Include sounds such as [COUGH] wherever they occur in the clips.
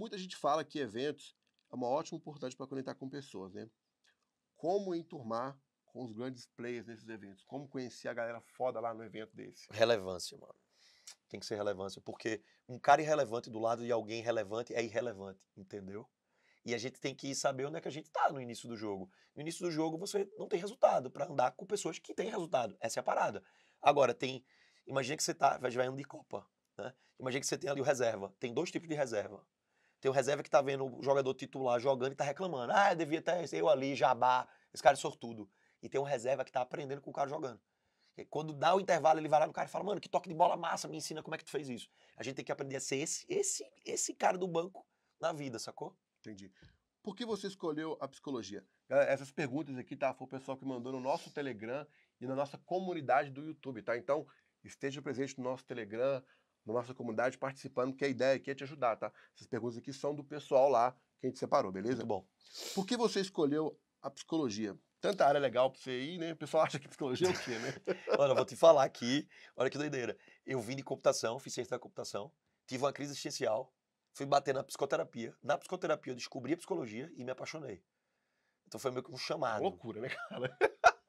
muita gente fala que eventos é uma ótima oportunidade para conectar com pessoas, né? Como enturmar com os grandes players nesses eventos? Como conhecer a galera foda lá no evento desse? Relevância, mano. Tem que ser relevância, porque um cara irrelevante do lado de alguém relevante é irrelevante, entendeu? E a gente tem que saber onde é que a gente está no início do jogo. No início do jogo você não tem resultado para andar com pessoas que têm resultado. Essa é a parada. Agora, tem. Imagina que você tá, vai andando de Copa. Né? Imagina que você tem ali o reserva. Tem dois tipos de reserva. Tem o reserva que tá vendo o jogador titular jogando e tá reclamando. Ah, devia ter eu ali, jabá. Esse cara é sortudo. E tem um reserva que tá aprendendo com o cara jogando. E quando dá o intervalo, ele vai lá no cara e fala, mano, que toque de bola massa, me ensina como é que tu fez isso. A gente tem que aprender a ser esse, esse, esse cara do banco na vida, sacou? Entendi. Por que você escolheu a psicologia? Essas perguntas aqui, tá? Foi o pessoal que mandou no nosso Telegram e na nossa comunidade do YouTube, tá? Então, esteja presente no nosso Telegram, na nossa comunidade participando, que a ideia aqui é te ajudar, tá? Essas perguntas aqui são do pessoal lá que a gente separou, beleza? Muito bom. Por que você escolheu a psicologia? Tanta área legal pra você ir, né? O pessoal [LAUGHS] acha que psicologia é o quê, né? [LAUGHS] olha, eu vou te falar aqui, olha que doideira. Eu vim de computação, fiz ciência da computação, tive uma crise existencial, fui bater na psicoterapia. Na psicoterapia eu descobri a psicologia e me apaixonei. Então foi meio que um chamado. É loucura, né, cara?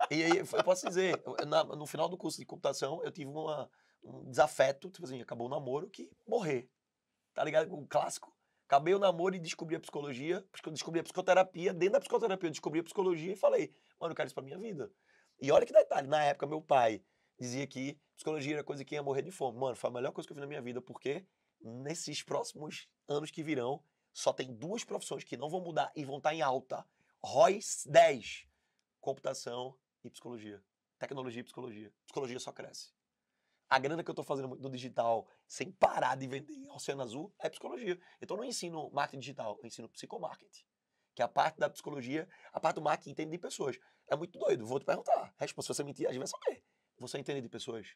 E aí, eu posso dizer, na, no final do curso de computação, eu tive uma, um desafeto, tipo assim, acabou o namoro, que morrer. Tá ligado? O clássico. Acabei o namoro e descobri a psicologia, descobri a psicoterapia. Dentro da psicoterapia eu descobri a psicologia e falei, mano, eu quero isso pra minha vida. E olha que detalhe, na época meu pai dizia que psicologia era coisa que ia morrer de fome. Mano, foi a melhor coisa que eu fiz na minha vida, porque nesses próximos anos que virão, só tem duas profissões que não vão mudar e vão estar tá em alta. rois, 10. Computação e psicologia. Tecnologia e psicologia. Psicologia só cresce. A grana que eu estou fazendo do digital sem parar de vender Oceano Azul é psicologia. Então eu não ensino marketing digital, eu ensino psicomarketing. Que é a parte da psicologia, a parte do marketing entende de pessoas. É muito doido, vou te perguntar. Resposta, se você mentir, a gente vai saber. Você entende de pessoas?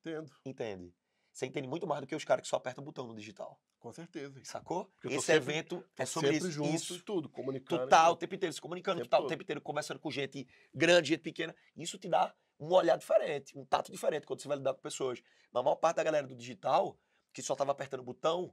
Entendo. Entende. Você entende muito mais do que os caras que só apertam o botão no digital. Com certeza. Sacou? Esse sempre, evento é sobre isso. Junto, isso tudo, comunicando. Total, o tempo inteiro se comunicando, total, todo. o tempo inteiro conversando com gente grande, gente pequena. Isso te dá um olhar diferente, um tato diferente quando você vai lidar com pessoas. Mas a maior parte da galera do digital, que só estava apertando o botão,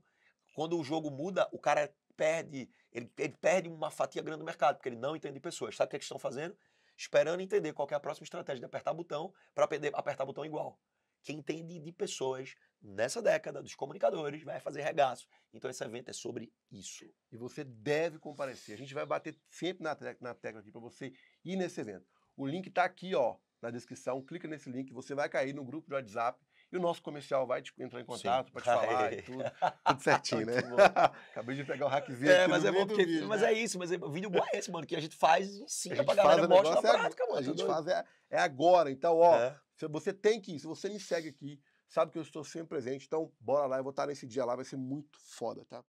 quando o jogo muda, o cara perde, ele, ele, perde uma fatia grande do mercado, porque ele não entende pessoas. Sabe o que, é que estão fazendo? Esperando entender qual é a próxima estratégia de apertar botão para apertar botão igual. Quem entende de pessoas nessa década, dos comunicadores, vai fazer regaço. Então esse evento é sobre isso. E você deve comparecer. A gente vai bater sempre na, na tecla aqui para você ir nesse evento. O link está aqui, ó na descrição, clica nesse link, você vai cair no grupo de WhatsApp e o nosso comercial vai te, entrar em contato para te falar e tudo, [LAUGHS] tudo certinho, né? [LAUGHS] Acabei de pegar o hackzinho. É, mas é bom porque, vídeo, mas né? é isso, mas é, o vídeo bom é esse, mano, que a gente faz em ensina pra galera, mostra na é prática, mano. A gente faz é, é, agora, então, ó, é. você tem que ir, se você me segue aqui, sabe que eu estou sempre presente, então bora lá, eu vou estar nesse dia lá, vai ser muito foda, tá?